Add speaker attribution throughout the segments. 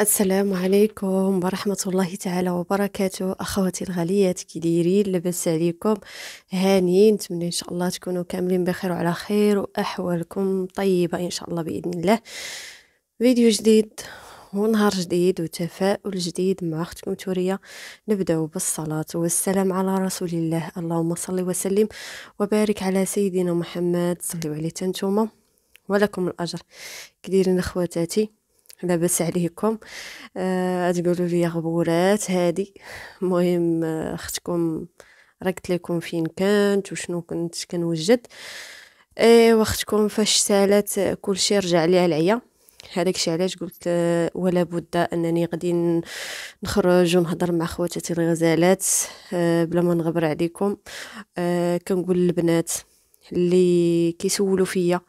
Speaker 1: السلام عليكم ورحمة الله تعالى وبركاته أخواتي الغاليات كديرين لبس لاباس عليكم هانيين نتمنى إن شاء الله تكونوا كاملين بخير وعلى خير وأحوالكم طيبة إن شاء الله بإذن الله فيديو جديد ونهار جديد وتفاؤل جديد مع اختكم توريا نبداو بالصلاه والسلام على رسول الله اللهم صل وسلم وبارك على سيدنا محمد صلوا عليه تنتوما ولكم الاجر كديرين اخواتاتي لاباس عليكم آه تقولوا لي غبورات هادي مهم آه، اختكم ركت لكم فين كانت وشنو كنت كنوجد ايوا اختكم فاش سالات آه، كلشي رجع ليها العيا الشيء علاش قلت آه، ولا بد انني غادي نخرج ونهضر مع خواتاتي الغزالات بلا ما نغبر عليكم كنقول للبنات اللي كيسولوا فيا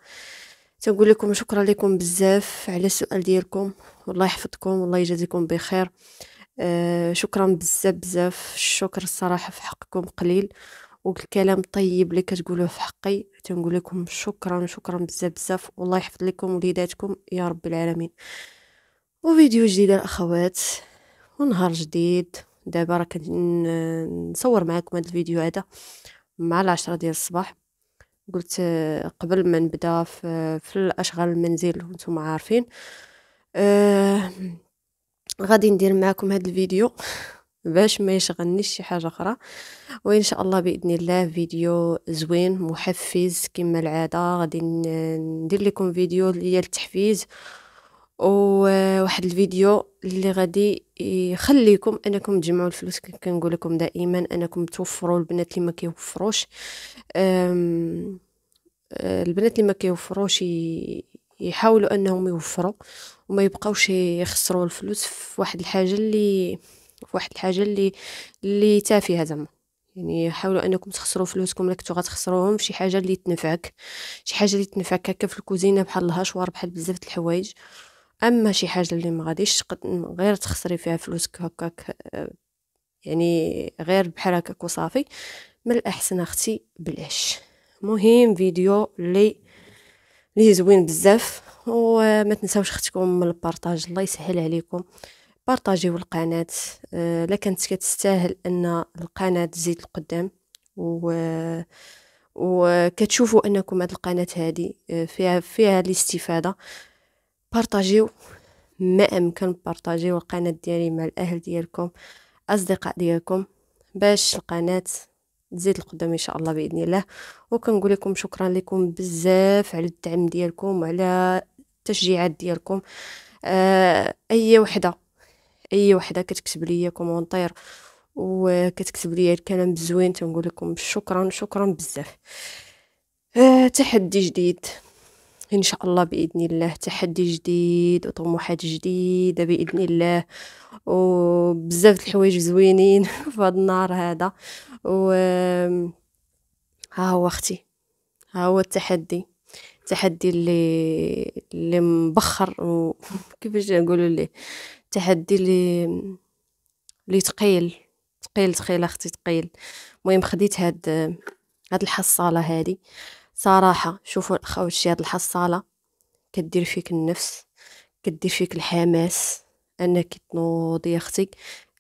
Speaker 1: تنقول لكم شكرا لكم بزاف على السؤال ديالكم والله يحفظكم والله يجازيكم بخير آه، شكرا بزاف بزاف الشكر الصراحه في حقكم قليل والكلام الطيب اللي كتقولوه في حقي تنقول لكم شكرا شكرا بزاف بزاف والله يحفظ لكم وليداتكم يا رب العالمين وفيديو جديد الاخوات ونهار جديد دابا راه كنصور معكم هذا الفيديو هذا مع العشرة ديال الصباح قلت آه، قبل ما نبدا في, في الاشغال المنزل وانتم عارفين أه غادي ندير معكم هذا الفيديو باش ما يشغلنيش شي حاجه اخرى وان شاء الله باذن الله فيديو زوين محفز كما العاده غادي ندير لكم فيديو ديال التحفيز وواحد آه، الفيديو اللي غادي يخليكم انكم تجمعوا الفلوس كنقول لكم دائما انكم توفروا البنات اللي ما كيوفروش آه، البنات اللي ما كيوفروش يحاولوا انهم يوفروا وما يبقاوش يخسروا الفلوس في واحد الحاجه اللي في واحد الحاجه اللي اللي تافهه زعما يعني حاولوا انكم تخسروا فلوسكم لك غتخسروهم في شي حاجه اللي تنفعك شي حاجه اللي تنفعك هكا في الكوزينه بحال الهشوار بحال بزاف د الحوايج اما شي حاجه اللي ما غاديش غير تخسري فيها فلوسك هكاك يعني غير بحال هكاك وصافي من الاحسن اختي بلاش مهم فيديو لي لي زوين بزاف وما تنساوش اختكم من البارطاج الله يسهل عليكم بارطاجيو القناه آه، الا كانت كتستاهل ان القناه تزيد القدام و وكتشوفوا انكم هذه القناه هذه آه، فيها فيها الاستفاده بارطاجيو ما امكن بارطاجيو القناه ديالي مع الاهل ديالكم اصدقاء ديالكم باش القناه تزيد القدام ان شاء الله باذن الله وكنقول لكم شكرا لكم بزاف على الدعم ديالكم وعلى التشجيعات ديالكم آه اي وحده اي وحده كتكتب لي كومونتير وكتكتب لي الكلام الزوين تنقول لكم شكرا شكرا بزاف آه تحدي جديد ان شاء الله باذن الله تحدي جديد وطموحات جديده باذن الله وبزاف الحوايج زوينين في هذا النهار هذا و ها هو اختي ها هو التحدي التحدي اللي اللي مبخر وكيفاش نقولوا ليه التحدي اللي اللي ثقيل ثقيل ثقيل اختي ثقيل المهم خديت هاد هاد الحصاله هادي صراحة شوفوا أخوتي هاد الحصالة كدير فيك النفس كدير فيك الحماس أنك تنوضي أختي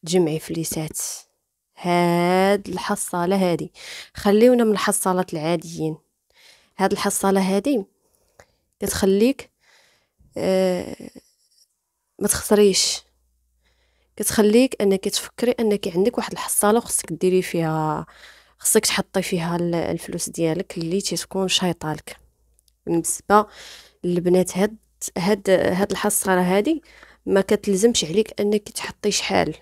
Speaker 1: تجمعي فليسات هاد الحصالة هادي خليونا من الحصالات العاديين هاد الحصالة هادي كتخليك آه ما تخسريش كتخليك انك تفكري انك عندك واحد الحصاله وخصك ديري فيها خصك تحطي فيها الفلوس ديالك اللي تتكون شايطه لك بالنسبه للبنات هاد هاد هاد الحصاره هادي ما كتلزمش عليك انك تحطي شحال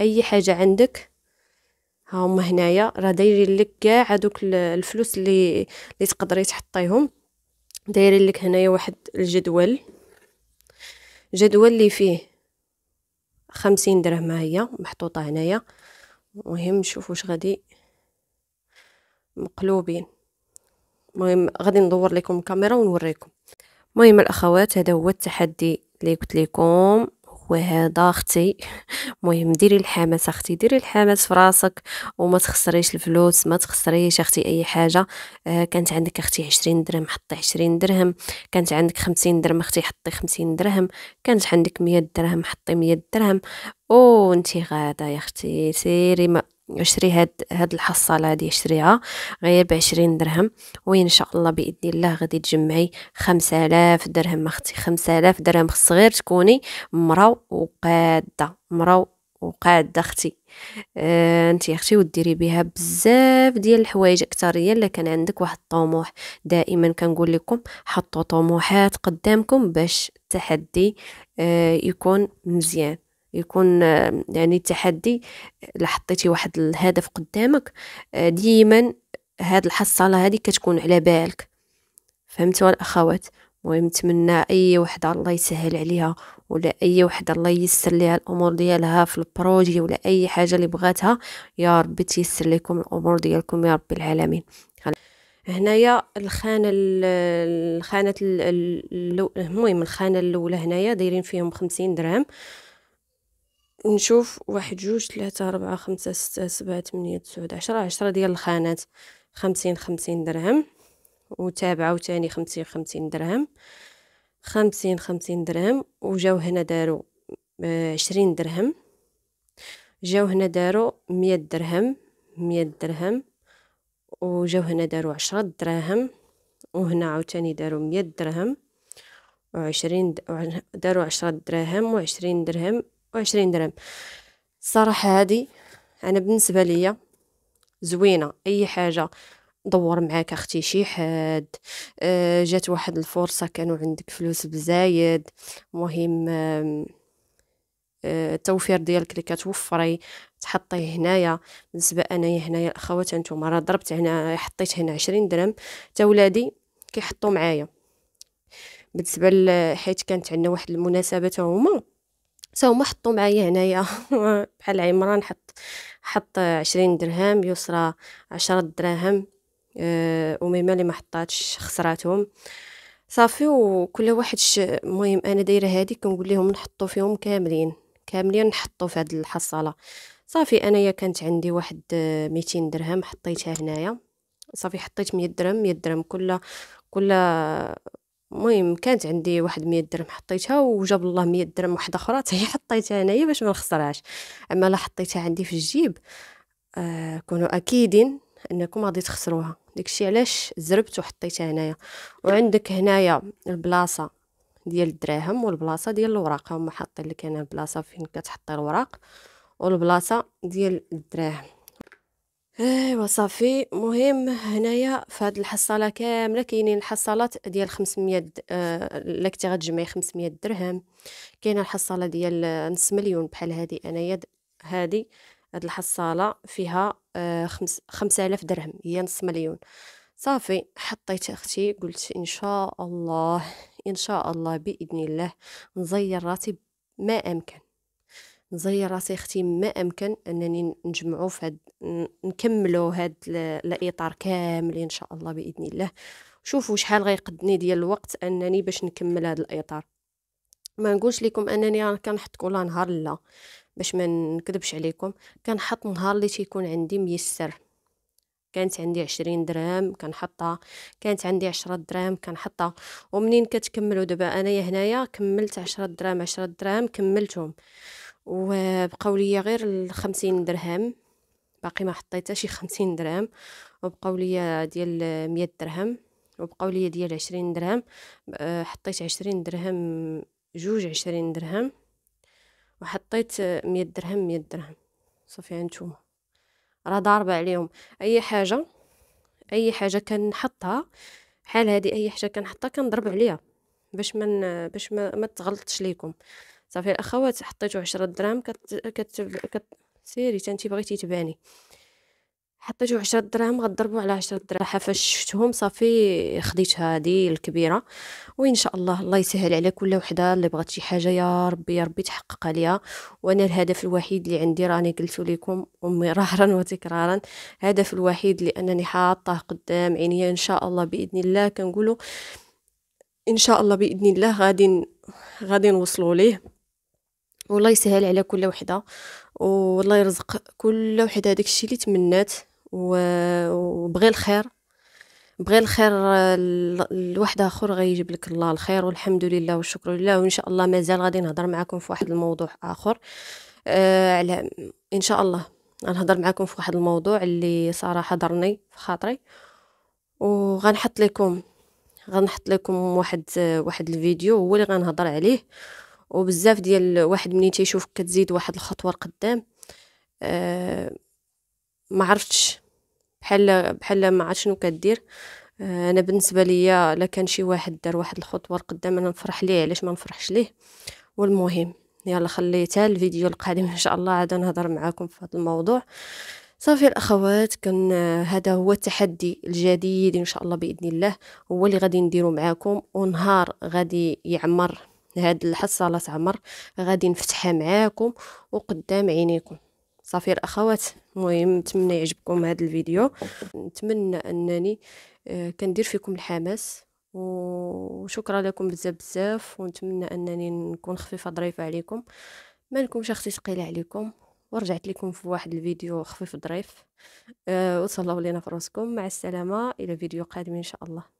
Speaker 1: اي حاجه عندك ها هما هنايا راه دايرين لك كاع هذوك الفلوس اللي اللي تقدري تحطيهم دايرين لك هنايا واحد الجدول جدول اللي فيه خمسين درهم هي محطوطه هنايا المهم نشوف واش غادي مقلوبين المهم غادي ندور لكم الكاميرا ونوريكم المهم الاخوات هذا هو التحدي اللي قلت لكم هو اختي مهم ديري الحماس اختي ديري الحماس في راسك وما تخسريش الفلوس ما تخسريش اختي اي حاجه آه كانت عندك اختي 20 درهم حطي 20 درهم كانت عندك 50 درهم اختي حطي 50 درهم كانت عندك 100 درهم حطي 100 درهم او انت غاده يا اختي سيري ما يشتري هاد, هاد الحصالة هادي شريها غير بعشرين درهم وإن شاء الله بإذن الله غادي تجمعي خمسة آلاف درهم أختي خمسة آلاف درهم خص غير تكوني مرا وقادة مرا وقاعده اختي آه انت اختي وديري بها بزاف ديال الحوايج هي الا كان عندك واحد الطموح دائما كنقول لكم حطوا طموحات قدامكم باش التحدي آه يكون مزيان يكون يعني التحدي لحطيتي واحد الهدف قدامك آه، ديما هاد الحصاله هادي كتكون على بالك فهمتوا الاخوات المهم نتمنى اي وحده الله يسهل عليها ولا اي وحده الله ييسر ليها الامور ديالها في البروجي ولا اي حاجه اللي بغاتها يا رب تيسر لكم الامور ديالكم يا رب العالمين هنايا الخانه الخانه المهم الخانه الاولى هنايا دايرين فيهم خمسين درهم نشوف واحد جوج ثلاثة أربعة خمسة ستة سبعة ثمانية تسعة عشرة عشرة ديال الخانات خمسين خمسين درهم وتابعة وتاني خمسين خمسين درهم خمسين خمسين درهم وجاو هنا دارو آه، عشرين درهم جاو هنا دارو مية درهم مية درهم وجاو هنا دارو عشرة دراهم وهنا عاوتاني دارو مية درهم وعشرين دارو عشرة دراهم وعشرين درهم وعشرين درهم الصراحة هادي أنا بالنسبة ليا زوينة أي حاجة دور معاك اختي شي حد آه، جات واحد الفرصه كانوا عندك فلوس بزايد مهم آه، التوفير ديالك اللي كتوفري تحطيه هنايا بالنسبه انايا هنايا الاخوات انتم راه ضربت هنا حطيت هنا عشرين درهم تا ولادي كيحطوا معايا بالنسبه حيت كانت عندنا واحد المناسبه هما هما حطوا معايا هنايا بحال عمران حط حط عشرين درهم يسرى عشرة دراهم آه، وميما اللي ما حطاتش خسراتهم صافي وكل واحد المهم انا دايره هادي كنقول لهم نحطو فيهم كاملين كاملين نحطو في هاد الحصاله صافي انايا كانت عندي واحد 200 آه، درهم حطيتها هنايا صافي حطيت 100 درهم 100 درهم كل كل المهم كانت عندي واحد مية درهم حطيتها وجاب الله مية درهم واحده اخرى هي حطيتها انايا باش ما نخسرهاش اما لا حطيتها عندي في الجيب آه كونوا اكيدين انكم غادي تخسروها داكشي علاش زربت وحطيتها هنايا وعندك هنايا البلاصه ديال الدراهم والبلاصه ديال الوراق هما حاطين لك هنا البلاصه فين كتحطي الوراق والبلاصه ديال الدراهم ايوا صافي مهم هنايا في هاد الحصاله كامله كاينين الحصالات ديال 500 آه لكتي غتجمعي 500 درهم كاينه الحصاله ديال نص مليون بحال هادي انايا هادي هاد الحصاله فيها آه خمس 5000 درهم هي نص مليون صافي حطيت اختي قلت ان شاء الله ان شاء الله باذن الله نزير راتب ما امكن نزير راسي اختي ما امكن انني نجمعو في هاد نكملو هاد الاطار كامل ان شاء الله باذن الله شوفوا شحال غيقدني ديال الوقت انني باش نكمل هاد الاطار ما نقولش لكم انني انا كنحط كل نهار لا باش ما نكذبش عليكم كنحط نهار اللي تيكون عندي ميسر كانت عندي عشرين درهم كنحطها كانت عندي عشرة درهم كنحطها ومنين كتكملوا دابا انايا هنايا كملت عشرة درهم عشرة درهم كملتهم وبقاو ليا غير الخمسين درهم باقي ما حطيت شي خمسين درهم وبقاو ليا ديال مية درهم وبقاو ليا ديال عشرين درهم أه، حطيت عشرين درهم جوج عشرين درهم وحطيت مية درهم مية درهم صافي هانتوما راه ضاربه عليهم اي حاجه اي حاجه كنحطها بحال هادي اي حاجه كنحطها كنضرب عليها باش من باش ما, ما تغلطش ليكم صافي الاخوات حطيتو عشرة دراهم كت كت, كت... سيري تانتي بغيتي تباني حطيتو عشرة دراهم غضربو على عشرة دراهم فاش شفتهم صافي خديت هادي الكبيره وان شاء الله الله يسهل على كل وحده اللي بغات شي حاجه يا ربي يا ربي تحقق عليها وانا الهدف الوحيد اللي عندي راني قلت لكم مرارا وتكرارا هدف الوحيد اللي انني حاطه قدام عينيا ان شاء الله باذن الله كنقولوا ان شاء الله باذن الله غادي غادي نوصلوا ليه والله يسهل على كل وحده والله يرزق كل وحده داك الشيء اللي تمنات وبغي الخير بغي الخير لواحد اخر غيجيب لك الله الخير والحمد لله والشكر لله وان شاء الله مازال غادي نهضر معكم في واحد الموضوع اخر آه على ان شاء الله غنهضر معكم في واحد الموضوع اللي صراحه ضرني في خاطري وغنحط لكم غنحط لكم واحد واحد الفيديو هو اللي غنهضر عليه وبزاف ديال واحد منين تيشوفك كتزيد واحد الخطوه لقدام أه ما عرفتش بحال بحال ما عرفت شنو كدير آه، انا بالنسبه ليا الا كان شي واحد دار واحد الخطوه لقدام انا نفرح ليه علاش ما نفرحش ليه والمهم يلا خليتها الفيديو القادم ان شاء الله عاد نهضر معاكم في هذا الموضوع صافي الاخوات كان آه، هذا هو التحدي الجديد ان شاء الله باذن الله هو اللي غادي نديرو معاكم ونهار غادي يعمر هاد الحصه لاس عمر غادي نفتحها معاكم وقدام عينيكم صافي الاخوات مهم نتمنى يعجبكم هذا الفيديو نتمنى انني آه، كندير فيكم الحماس وشكرا لكم بزاف بزاف ونتمنى انني نكون خفيفه ظريفه عليكم مالكمش اختي ثقيله عليكم ورجعت لكم في واحد الفيديو خفيف ظريف أه وتصلوا لينا في راسكم مع السلامه الى فيديو قادم ان شاء الله